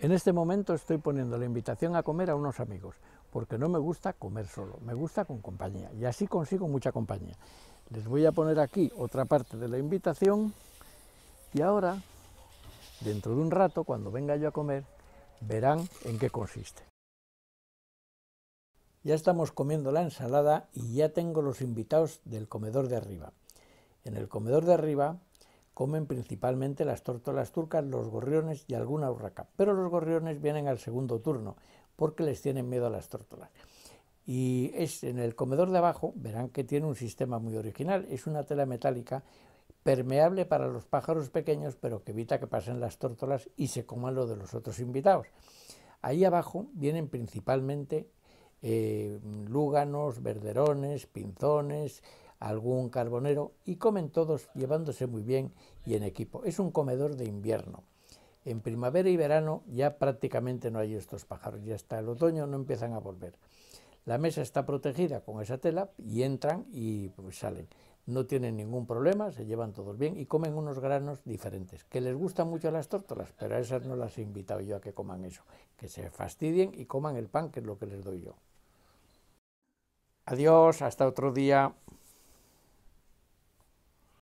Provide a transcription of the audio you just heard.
En este momento estoy poniendo la invitación a comer a unos amigos, porque no me gusta comer solo, me gusta con compañía, y así consigo mucha compañía. Les voy a poner aquí otra parte de la invitación, y ahora, dentro de un rato, cuando venga yo a comer, verán en qué consiste. Ya estamos comiendo la ensalada y ya tengo los invitados del comedor de arriba. En el comedor de arriba comen principalmente las tórtolas turcas, los gorriones y alguna urraca. Pero los gorriones vienen al segundo turno porque les tienen miedo a las tórtolas. Y es en el comedor de abajo, verán que tiene un sistema muy original, es una tela metálica permeable para los pájaros pequeños, pero que evita que pasen las tórtolas y se coman lo de los otros invitados. Ahí abajo vienen principalmente eh, lúganos, verderones, pinzones, algún carbonero y comen todos llevándose muy bien y en equipo. Es un comedor de invierno. En primavera y verano ya prácticamente no hay estos pájaros ya hasta el otoño no empiezan a volver. La mesa está protegida con esa tela y entran y pues, salen. No tienen ningún problema, se llevan todos bien y comen unos granos diferentes, que les gustan mucho las tórtolas, pero a esas no las he invitado yo a que coman eso, que se fastidien y coman el pan, que es lo que les doy yo. Adiós, hasta otro día.